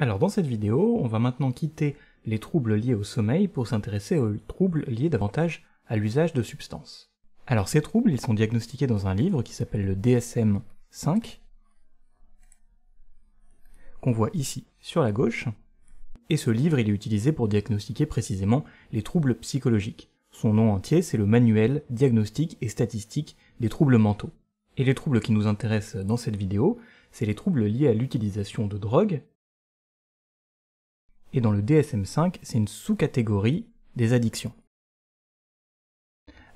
Alors dans cette vidéo, on va maintenant quitter les troubles liés au sommeil pour s'intéresser aux troubles liés davantage à l'usage de substances. Alors ces troubles, ils sont diagnostiqués dans un livre qui s'appelle le DSM-5, qu'on voit ici sur la gauche, et ce livre il est utilisé pour diagnostiquer précisément les troubles psychologiques. Son nom entier, c'est le Manuel diagnostique et statistique des troubles mentaux. Et les troubles qui nous intéressent dans cette vidéo, c'est les troubles liés à l'utilisation de drogues, et dans le DSM5, c'est une sous-catégorie des addictions.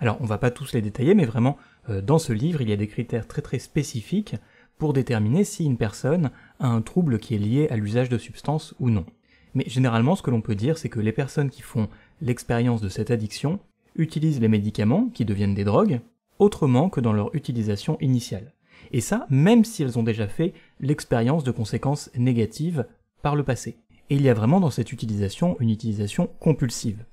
Alors on ne va pas tous les détailler, mais vraiment, euh, dans ce livre, il y a des critères très très spécifiques pour déterminer si une personne a un trouble qui est lié à l'usage de substances ou non. Mais généralement, ce que l'on peut dire, c'est que les personnes qui font l'expérience de cette addiction utilisent les médicaments, qui deviennent des drogues, autrement que dans leur utilisation initiale. Et ça, même si elles ont déjà fait l'expérience de conséquences négatives par le passé et il y a vraiment dans cette utilisation une utilisation compulsive.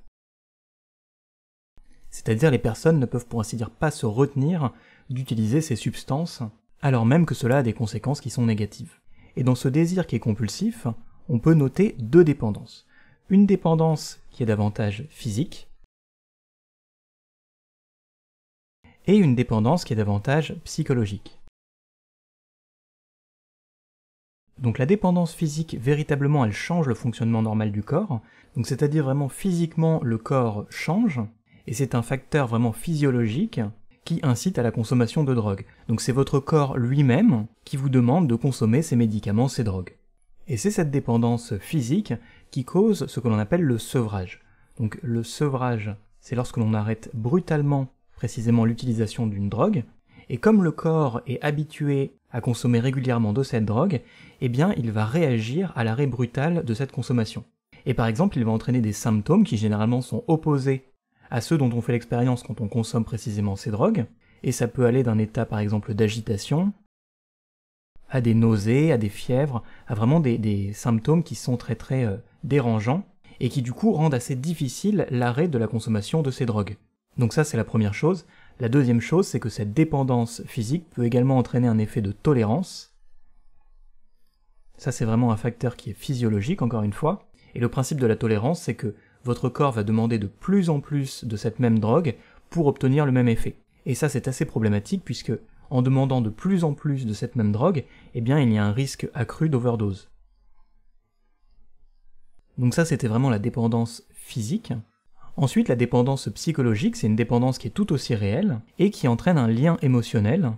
C'est-à-dire les personnes ne peuvent pour ainsi dire pas se retenir d'utiliser ces substances, alors même que cela a des conséquences qui sont négatives. Et dans ce désir qui est compulsif, on peut noter deux dépendances. Une dépendance qui est davantage physique, et une dépendance qui est davantage psychologique. Donc la dépendance physique, véritablement, elle change le fonctionnement normal du corps. Donc c'est-à-dire vraiment physiquement, le corps change, et c'est un facteur vraiment physiologique qui incite à la consommation de drogue. Donc c'est votre corps lui-même qui vous demande de consommer ces médicaments, ces drogues. Et c'est cette dépendance physique qui cause ce que l'on appelle le sevrage. Donc le sevrage, c'est lorsque l'on arrête brutalement précisément l'utilisation d'une drogue, et comme le corps est habitué à consommer régulièrement de cette drogue, eh bien il va réagir à l'arrêt brutal de cette consommation. Et par exemple, il va entraîner des symptômes qui généralement sont opposés à ceux dont on fait l'expérience quand on consomme précisément ces drogues, et ça peut aller d'un état par exemple d'agitation, à des nausées, à des fièvres, à vraiment des, symptômes qui sont très très euh, dérangeants, et qui du coup rendent assez difficile l'arrêt de la consommation de ces drogues. Donc ça c'est la première chose, la deuxième chose, c'est que cette dépendance physique peut également entraîner un effet de tolérance. Ça, c'est vraiment un facteur qui est physiologique, encore une fois. Et le principe de la tolérance, c'est que votre corps va demander de plus en plus de cette même drogue pour obtenir le même effet. Et ça, c'est assez problématique puisque en demandant de plus en plus de cette même drogue, eh bien, il y a un risque accru d'overdose. Donc ça, c'était vraiment la dépendance physique. Ensuite, la dépendance psychologique, c'est une dépendance qui est tout aussi réelle et qui entraîne un lien émotionnel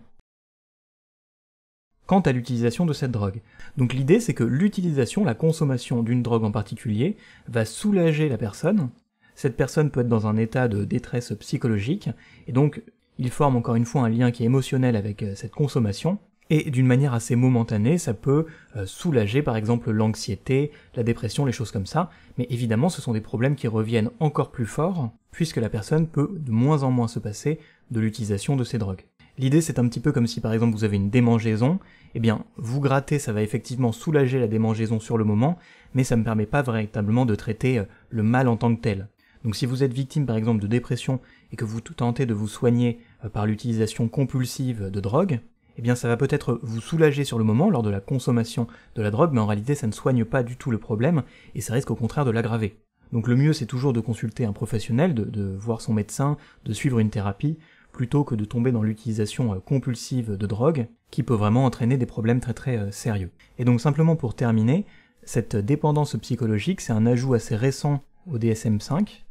quant à l'utilisation de cette drogue. Donc l'idée, c'est que l'utilisation, la consommation d'une drogue en particulier, va soulager la personne. Cette personne peut être dans un état de détresse psychologique, et donc il forme encore une fois un lien qui est émotionnel avec euh, cette consommation, et d'une manière assez momentanée, ça peut euh, soulager par exemple l'anxiété, la dépression, les choses comme ça. Mais évidemment, ce sont des problèmes qui reviennent encore plus fort, puisque la personne peut de moins en moins se passer de l'utilisation de ces drogues. L'idée, c'est un petit peu comme si par exemple vous avez une démangeaison, eh bien, vous grattez, ça va effectivement soulager la démangeaison sur le moment, mais ça ne permet pas véritablement de traiter euh, le mal en tant que tel. Donc si vous êtes victime par exemple de dépression et que vous tentez de vous soigner euh, par l'utilisation compulsive de drogues, eh bien ça va peut-être vous soulager sur le moment lors de la consommation de la drogue, mais en réalité ça ne soigne pas du tout le problème, et ça risque au contraire de l'aggraver. Donc le mieux c'est toujours de consulter un professionnel, de, de, voir son médecin, de suivre une thérapie, plutôt que de tomber dans l'utilisation euh, compulsive de drogue, qui peut vraiment entraîner des problèmes très très euh, sérieux. Et donc simplement pour terminer, cette dépendance psychologique, c'est un ajout assez récent au DSM5,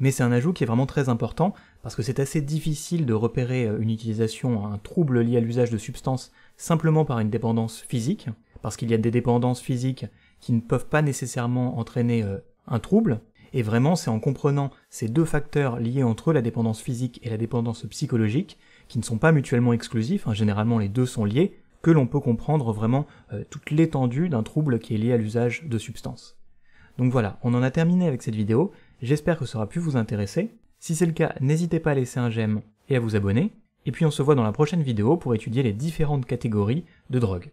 mais c'est un ajout qui est vraiment très important parce que c'est assez difficile de repérer euh, une utilisation, un trouble lié à l'usage de substances simplement par une dépendance physique, parce qu'il y a des dépendances physiques qui ne peuvent pas nécessairement entraîner euh, un trouble, et vraiment c'est en comprenant ces deux facteurs liés entre eux, la dépendance physique et la dépendance psychologique, qui ne sont pas mutuellement exclusifs, hein, généralement les deux sont liés, que l'on peut comprendre vraiment euh, toute l'étendue d'un trouble qui est lié à l'usage de substances. Donc voilà, on en a terminé avec cette vidéo, J'espère que ça aura pu vous intéresser. Si c'est le cas, n'hésitez pas à laisser un j'aime et à vous abonner. Et puis on se voit dans la prochaine vidéo pour étudier les différentes catégories de drogues.